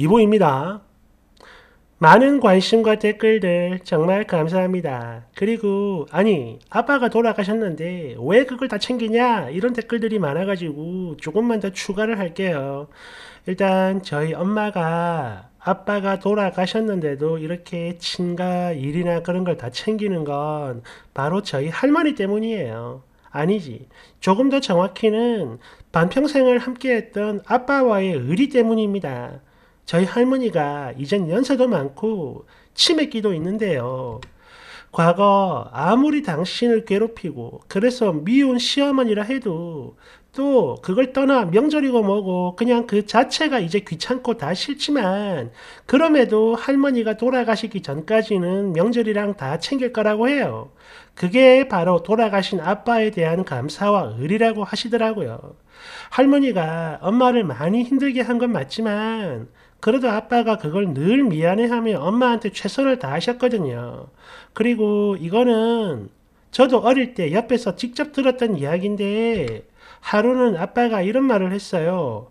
이보입니다. 많은 관심과 댓글들 정말 감사합니다. 그리고 아니 아빠가 돌아가셨는데 왜 그걸 다 챙기냐 이런 댓글들이 많아가지고 조금만 더 추가를 할게요. 일단 저희 엄마가 아빠가 돌아가셨는데도 이렇게 친가 일이나 그런 걸 다 챙기는 건 바로 저희 할머니 때문이에요. 아니지. 조금 더 정확히는 반평생을 함께했던 아빠와의 의리 때문입니다. 저희 할머니가 이젠 연세도 많고 치매기도 있는데요. 과거 아무리 당신을 괴롭히고 그래서 미운 시어머니라 해도 또 그걸 떠나 명절이고 뭐고 그냥 그 자체가 이제 귀찮고 다 싫지만 그럼에도 할머니가 돌아가시기 전까지는 명절이랑 다 챙길 거라고 해요. 그게 바로 돌아가신 아빠에 대한 감사와 의리라고 하시더라고요. 할머니가 엄마를 많이 힘들게 한 건 맞지만 그래도 아빠가 그걸 늘 미안해하며 엄마한테 최선을 다하셨거든요. 그리고 이거는 저도 어릴 때 옆에서 직접 들었던 이야기인데 하루는 아빠가 이런 말을 했어요.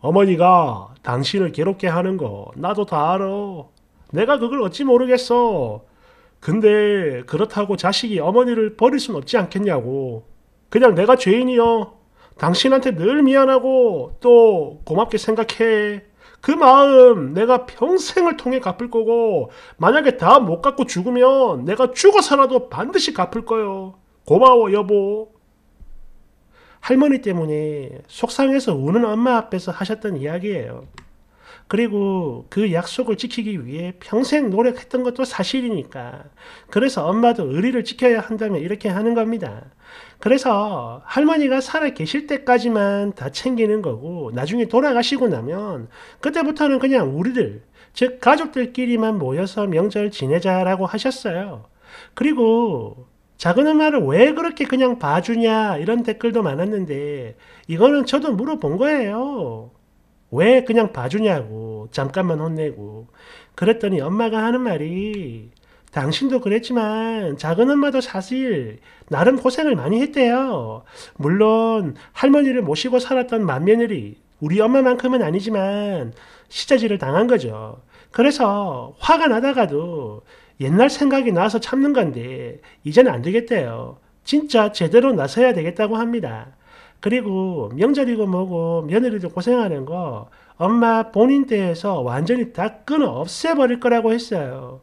어머니가 당신을 괴롭게 하는 거 나도 다 알아. 내가 그걸 어찌 모르겠어. 근데 그렇다고 자식이 어머니를 버릴 순 없지 않겠냐고. 그냥 내가 죄인이요. 당신한테 늘 미안하고 또 고맙게 생각해. 그 마음 내가 평생을 통해 갚을 거고 만약에 다 못 갚고 죽으면 내가 죽어서라도 반드시 갚을 거요. 고마워 여보. 할머니 때문에 속상해서 우는 엄마 앞에서 하셨던 이야기예요. 그리고 그 약속을 지키기 위해 평생 노력했던 것도 사실이니까. 그래서 엄마도 의리를 지켜야 한다면 이렇게 하는 겁니다. 그래서 할머니가 살아 계실 때까지만 다 챙기는 거고, 나중에 돌아가시고 나면, 그때부터는 그냥 우리들, 즉, 가족들끼리만 모여서 명절 지내자라고 하셨어요. 그리고 작은 엄마를 왜 그렇게 그냥 봐주냐 이런 댓글도 많았는데 이거는 저도 물어본 거예요. 왜 그냥 봐주냐고 잠깐만 혼내고 그랬더니 엄마가 하는 말이 당신도 그랬지만 작은 엄마도 사실 나름 고생을 많이 했대요. 물론 할머니를 모시고 살았던 맏며느리 우리 엄마만큼은 아니지만 시자질을 당한 거죠. 그래서 화가 나다가도 옛날 생각이 나서 참는 건데 이제는 안 되겠대요. 진짜 제대로 나서야 되겠다고 합니다. 그리고 명절이고 뭐고 며느리도 고생하는 거 엄마 본인 때에서 완전히 다 끊어 없애버릴 거라고 했어요.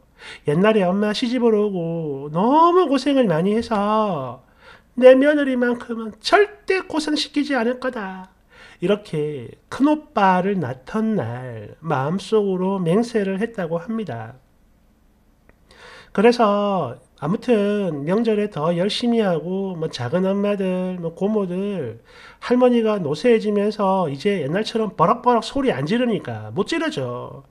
옛날에 엄마 시집을 오고 너무 고생을 많이 해서 내 며느리만큼은 절대 고생시키지 않을 거다. 이렇게 큰오빠를 낳던 날 마음속으로 맹세를 했다고 합니다. 그래서 아무튼 명절에 더 열심히 하고 뭐 작은 엄마들, 뭐 고모들, 할머니가 노쇠해지면서 이제 옛날처럼 버럭버럭 소리 안 지르니까 못 지르죠.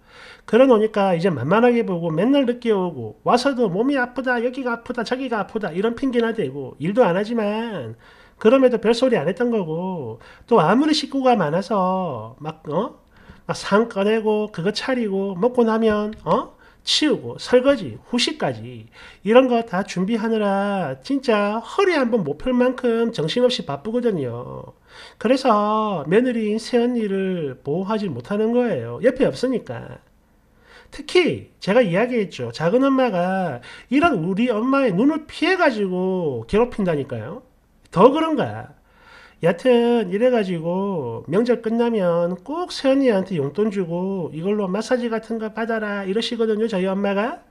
그러놓니까 이제 만만하게 보고 맨날 늦게 오고 와서도 몸이 아프다 여기가 아프다 저기가 아프다 이런 핑계나 대고 일도 안 하지만 그럼에도 별소리 안 했던 거고 또 아무리 식구가 많아서 막 어? 막 상 꺼내고 그거 차리고 먹고 나면 어? 치우고 설거지, 후식까지 이런 거 다 준비하느라 진짜 허리 한번 못 펼 만큼 정신없이 바쁘거든요. 그래서 며느리인 새언니를 보호하지 못하는 거예요. 옆에 없으니까. 특히 제가 이야기했죠. 작은 엄마가 이런 우리 엄마의 눈을 피해가지고 괴롭힌다니까요. 더 그런가. 여튼 이래가지고 명절 끝나면 꼭 세언니한테 용돈 주고 이걸로 마사지 같은 거 받아라 이러시거든요 저희 엄마가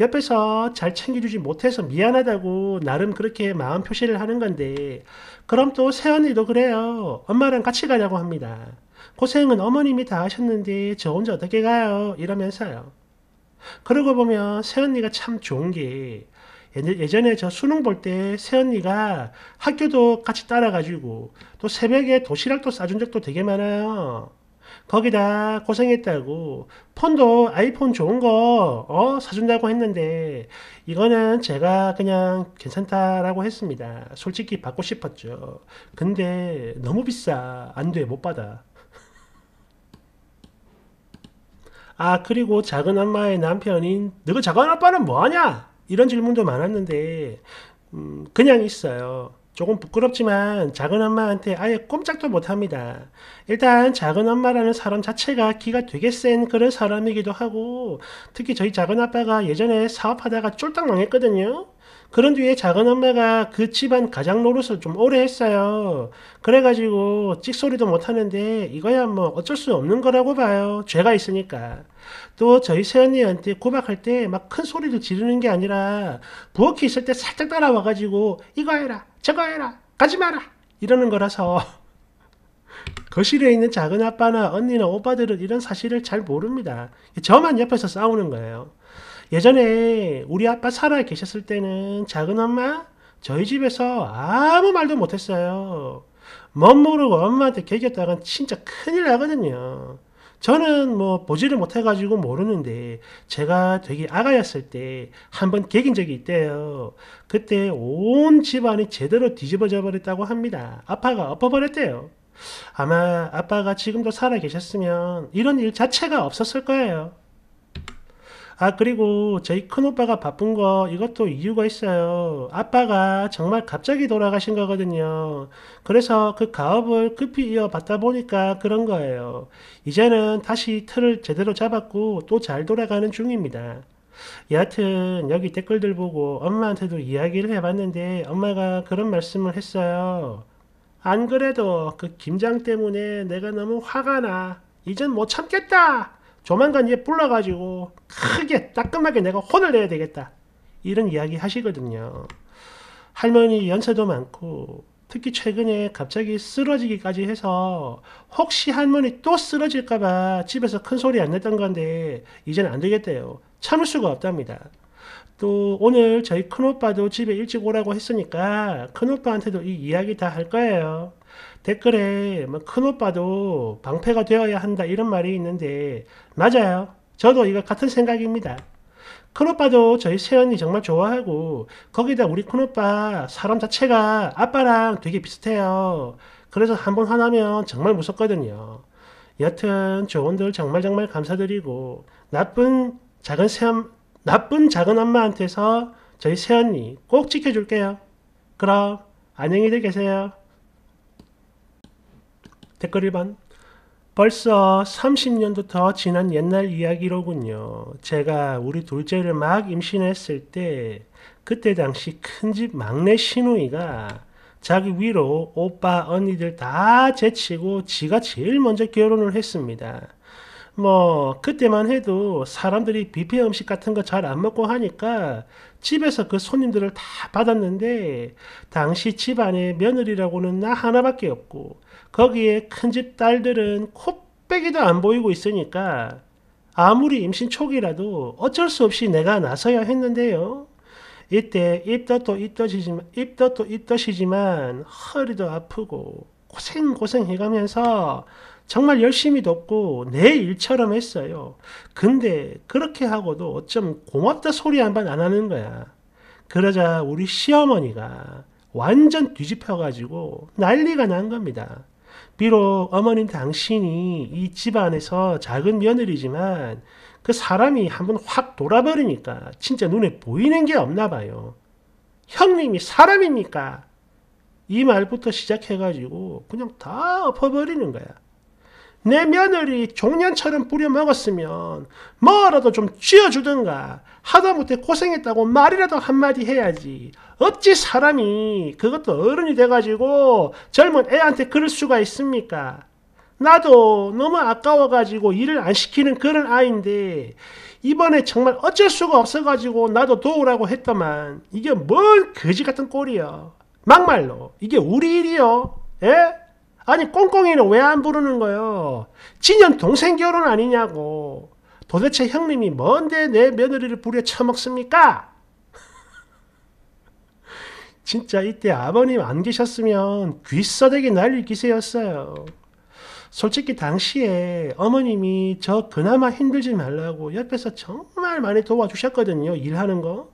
옆에서 잘 챙겨주지 못해서 미안하다고 나름 그렇게 마음 표시를 하는 건데 그럼 또 세언니도 그래요 엄마랑 같이 가자고 합니다 고생은 어머님이 다 하셨는데 저 혼자 어떻게 가요 이러면서요 그러고 보면 세언니가 참 좋은 게 예전에 저 수능 볼 때 새언니가 학교도 같이 따라가지고 또 새벽에 도시락도 싸준 적도 되게 많아요. 거기다 고생했다고 폰도 아이폰 좋은 거 어, 사준다고 했는데 이거는 제가 그냥 괜찮다라고 했습니다. 솔직히 받고 싶었죠. 근데 너무 비싸. 안 돼. 못 받아. 아 그리고 작은 엄마의 남편인 너그 작은 아빠는 뭐하냐? 이런 질문도 많았는데 음, 그냥 있어요. 조금 부끄럽지만 작은 엄마한테 아예 꼼짝도 못합니다. 일단 작은 엄마라는 사람 자체가 기가 되게 센 그런 사람이기도 하고 특히 저희 작은 아빠가 예전에 사업하다가 쫄딱 망했거든요. 그런 뒤에 작은 엄마가 그 집안 가장 노릇을 좀 오래 했어요. 그래가지고 찍소리도 못하는데 이거야 뭐 어쩔 수 없는 거라고 봐요. 죄가 있으니까. 또 저희 새언니한테 고박할 때 막 큰 소리를 지르는 게 아니라 부엌에 있을 때 살짝 따라와가지고 이거 해라 저거 해라 가지 마라 이러는 거라서 거실에 있는 작은 아빠나 언니나 오빠들은 이런 사실을 잘 모릅니다. 저만 옆에서 싸우는 거예요. 예전에 우리 아빠 살아 계셨을 때는 작은 엄마 저희 집에서 아무 말도 못했어요. 멋 모르고 엄마한테 개겼다간 진짜 큰일 나거든요. 저는 뭐 보지를 못해가지고 모르는데 제가 되게 아가였을 때 한 번 개긴 적이 있대요. 그때 온 집안이 제대로 뒤집어져 버렸다고 합니다. 아빠가 엎어버렸대요. 아마 아빠가 지금도 살아 계셨으면 이런 일 자체가 없었을 거예요. 아 그리고 저희 큰오빠가 바쁜 거 이것도 이유가 있어요. 아빠가 정말 갑자기 돌아가신 거거든요. 그래서 그 가업을 급히 이어받다 보니까 그런 거예요. 이제는 다시 틀을 제대로 잡았고 또 잘 돌아가는 중입니다. 여하튼 여기 댓글들 보고 엄마한테도 이야기를 해봤는데 엄마가 그런 말씀을 했어요. 안 그래도 그 김장 때문에 내가 너무 화가 나. 이젠 못 참겠다. 조만간 얘 불러가지고 크게 따끔하게 내가 혼을 내야 되겠다 이런 이야기 하시거든요 할머니 연세도 많고 특히 최근에 갑자기 쓰러지기까지 해서 혹시 할머니 또 쓰러질까봐 집에서 큰 소리 안 냈던 건데 이제는 안 되겠대요 참을 수가 없답니다 또 오늘 저희 큰오빠도 집에 일찍 오라고 했으니까 큰오빠한테도 이 이야기 다 할 거예요 댓글에 뭐 큰오빠도 방패가 되어야 한다 이런 말이 있는데 맞아요. 저도 이거 같은 생각입니다. 큰오빠도 저희 세연이 정말 좋아하고 거기다 우리 큰오빠 사람 자체가 아빠랑 되게 비슷해요. 그래서 한번 화나면 정말 무섭거든요. 여튼 조언들 정말 정말 감사드리고 나쁜 작은 세엄 나쁜 작은 엄마한테서 저희 세연이 꼭 지켜줄게요. 그럼 안녕히들 계세요. 댓글 1번 벌써 3 0년도더 지난 옛날 이야기로군요. 제가 우리 둘째를 막 임신했을 때 그때 당시 큰집 막내 신우이가 자기 위로 오빠 언니들 다 제치고 지가 제일 먼저 결혼을 했습니다. 뭐 그때만 해도 사람들이 뷔페 음식 같은 거 잘 안 먹고 하니까 집에서 그 손님들을 다 받았는데 당시 집안에 며느리라고는 나 하나밖에 없고 거기에 큰 집 딸들은 코빼기도안 보이고 있으니까 아무리 임신 초기라도 어쩔 수 없이 내가 나서야 했는데요. 이때 입덧도 입덧이지만, 입덧도 입덧이지만 허리도 아프고 고생고생 해가면서 정말 열심히 돕고 내 일처럼 했어요. 근데 그렇게 하고도 어쩜 고맙다 소리 한 번 안 하는 거야. 그러자 우리 시어머니가 완전 뒤집혀가지고 난리가 난 겁니다. 비록 어머님 당신이 이 집안에서 작은 며느리지만 그 사람이 한번 확 돌아버리니까 진짜 눈에 보이는 게 없나 봐요. 형님이 사람입니까? 이 말부터 시작해가지고 그냥 다 엎어버리는 거야. 내 며느리 종년처럼 부려먹었으면 뭐라도 좀 쥐어주든가 하다못해 고생했다고 말이라도 한마디 해야지 어찌 사람이 그것도 어른이 돼가지고 젊은 애한테 그럴 수가 있습니까? 나도 너무 아까워가지고 일을 안 시키는 그런 아이인데 이번에 정말 어쩔 수가 없어가지고 나도 도우라고 했더만 이게 뭔 거지 같은 꼴이야 막말로 이게 우리 일이요 예? 아니 꽁꽁이는 왜 안 부르는 거요 진년 동생 결혼 아니냐고 도대체 형님이 뭔데 내 며느리를 부려 처먹습니까? 진짜 이때 아버님 안 계셨으면 귀싸대기 날릴 기세였어요. 솔직히 당시에 어머님이 저 그나마 힘들지 말라고 옆에서 정말 많이 도와주셨거든요. 일하는 거.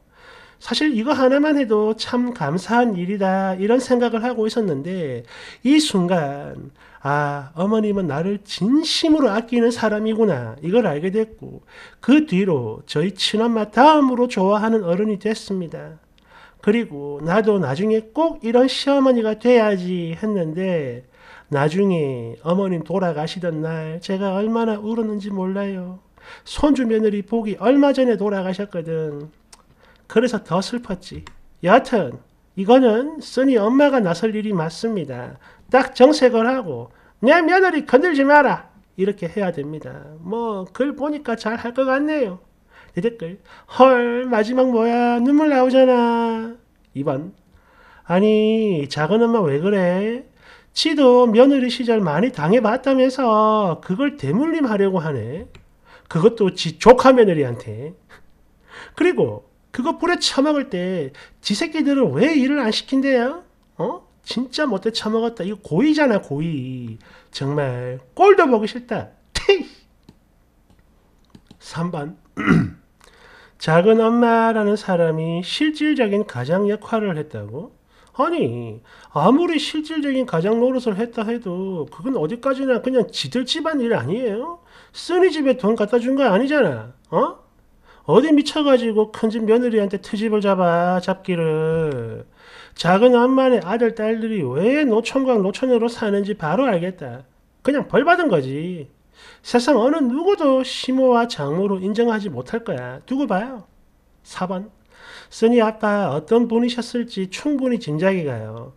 사실 이거 하나만 해도 참 감사한 일이다 이런 생각을 하고 있었는데 이 순간 아 어머님은 나를 진심으로 아끼는 사람이구나 이걸 알게 됐고 그 뒤로 저희 친엄마 다음으로 좋아하는 어른이 됐습니다. 그리고 나도 나중에 꼭 이런 시어머니가 돼야지 했는데 나중에 어머님 돌아가시던 날 제가 얼마나 울었는지 몰라요. 손주 며느리 보기 얼마 전에 돌아가셨거든. 그래서 더 슬펐지. 여하튼 이거는 쓰니 엄마가 나설 일이 맞습니다. 딱 정색을 하고 내 며느리 건들지 마라 이렇게 해야 됩니다. 뭐 글 보니까 잘 할 것 같네요. 내 댓글 헐 마지막 뭐야 눈물 나오잖아 2번 아니 작은 엄마 왜 그래? 지도 며느리 시절 많이 당해봤다면서 그걸 대물림 하려고 하네. 그것도 지 조카 며느리한테. 그리고 그거 불에 처먹을 때 지 새끼들은 왜 일을 안 시킨대요? 어? 진짜 못해 처먹었다. 이거 고의잖아 고의. 정말 꼴도 보기 싫다. 티! 3번 작은 엄마라는 사람이 실질적인 가장 역할을 했다고? 아니 아무리 실질적인 가장 노릇을 했다 해도 그건 어디까지나 그냥 지들 집안 일 아니에요? 쓰니 집에 돈 갖다 준 거 아니잖아. 어? 어디 미쳐가지고 큰 집 며느리한테 트집을 잡아 잡기를 작은 엄마네 아들 딸들이 왜 노천과 노천으로 사는지 바로 알겠다. 그냥 벌 받은 거지. 세상 어느 누구도 심오와 장모로 인정하지 못할 거야. 두고 봐요. 4번. 쓰니 아빠 어떤 분이셨을지 충분히 짐작이 가요.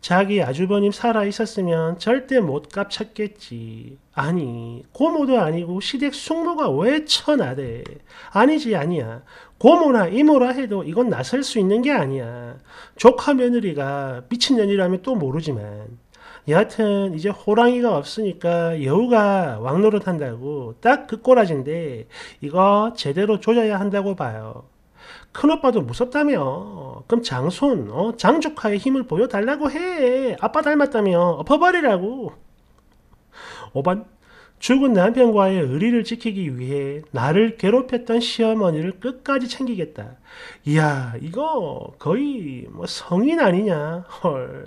자기 아주버님 살아 있었으면 절대 못 갚쳤겠지. 아니, 고모도 아니고 시댁 숙모가 왜 천하대? 아니지, 아니야. 고모나 이모라 해도 이건 나설 수 있는 게 아니야. 조카 며느리가 미친년이라면 또 모르지만. 여하튼 이제 호랑이가 없으니까 여우가 왕노릇 한다고 딱 그 꼬라진데 이거 제대로 조져야 한다고 봐요. 큰오빠도 무섭다며 그럼 장손 어? 장족하의 힘을 보여달라고 해 아빠 닮았다며 엎어버리라고 5번 죽은 남편과의 의리를 지키기 위해 나를 괴롭혔던 시어머니를 끝까지 챙기겠다. 이야, 이거 거의 뭐 성인 아니냐. 헐.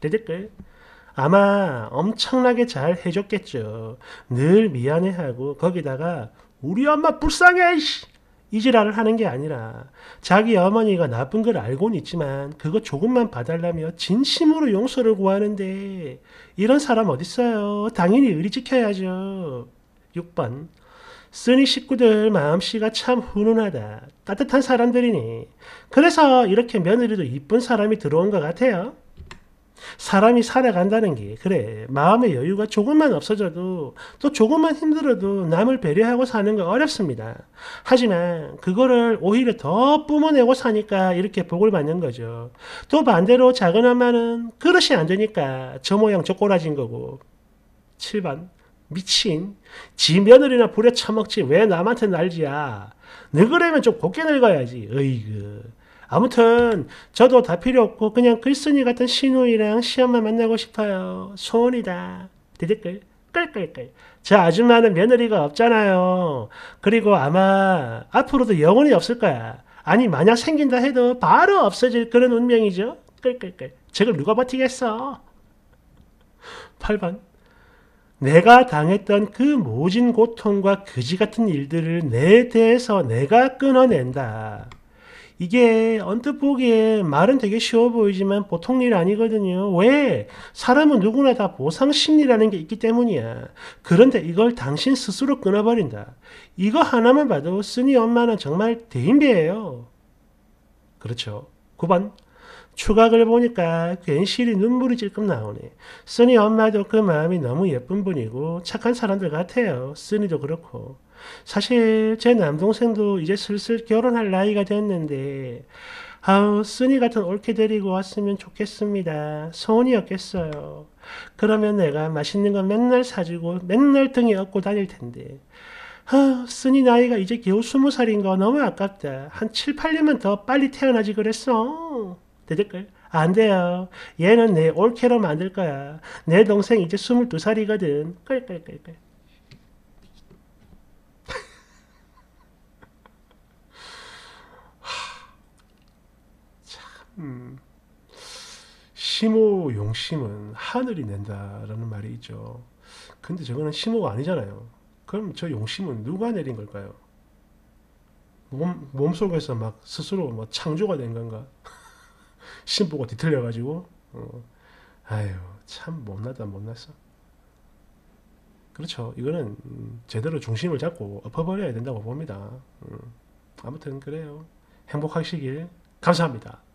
대댓글. 아마 엄청나게 잘 해줬겠죠. 늘 미안해하고 거기다가 우리 엄마 불쌍해 이지랄을 하는 게 아니라 자기 어머니가 나쁜 걸 알고는 있지만 그거 조금만 봐달라며 진심으로 용서를 구하는데 이런 사람 어딨어요. 당연히 의리 지켜야죠. 6번 쓰니 식구들 마음씨가 참 훈훈하다. 따뜻한 사람들이니. 그래서 이렇게 며느리도 이쁜 사람이 들어온 것 같아요. 사람이 살아간다는 게 그래 마음의 여유가 조금만 없어져도 또 조금만 힘들어도 남을 배려하고 사는 거 어렵습니다. 하지만 그거를 오히려 더 뿜어내고 사니까 이렇게 복을 받는 거죠. 또 반대로 작은 엄마는 그릇이 안 되니까 저 모양 저 꼬라진 거고 7번 미친 지 며느리나 부려 처먹지 왜 남한테 날지야 너그러면좀 곱게 늙어야지 어이구 아무튼 저도 다 필요 없고 그냥 글쓴이 같은 신우이랑 시험만 만나고 싶어요. 소원이다. 대댓글 끌끌끌. 저 아줌마는 며느리가 없잖아요. 그리고 아마 앞으로도 영원히 없을 거야. 아니 만약 생긴다 해도 바로 없어질 그런 운명이죠. 끌끌끌. 저걸 누가 버티겠어? 8번. 내가 당했던 그 모진 고통과 그지 같은 일들을 내 대에서 내가 끊어낸다. 이게 언뜻 보기에 말은 되게 쉬워 보이지만 보통 일 아니거든요. 왜? 사람은 누구나 다 보상심리라는 게 있기 때문이야. 그런데 이걸 당신 스스로 끊어버린다. 이거 하나만 봐도 쓰니 엄마는 정말 대인배예요. 그렇죠. 9번. 추각을 보니까 괜시리 눈물이 찔끔 나오네. 쓰니 엄마도 그 마음이 너무 예쁜 분이고 착한 사람들 같아요. 쓰니도 그렇고. 사실 제 남동생도 이제 슬슬 결혼할 나이가 됐는데 아우 쓰니 같은 올케 데리고 왔으면 좋겠습니다. 소원이었겠어요. 그러면 내가 맛있는 거 맨날 사주고 맨날 등에 업고 다닐 텐데 아, 쓰니 나이가 이제 겨우 스무 살인가 너무 아깝다. 한 7, 8년만 더 빨리 태어나지 그랬어. 대댓글. 안 돼요. 얘는 내 올케로 만들 거야. 내 동생 이제 22살이거든. 끌끌끌끌. 음. 심오 용심은 하늘이 낸다라는 말이 있죠. 근데 저거는 심오가 아니잖아요. 그럼 저 용심은 누가 내린 걸까요? 몸, 몸속에서 막 스스로 뭐 창조가 된 건가? 심보가 뒤틀려가지고, 어, 아유, 참 못나다 못났어. 그렇죠. 이거는 제대로 중심을 잡고 엎어버려야 된다고 봅니다. 음, 아무튼 그래요. 행복하시길 감사합니다.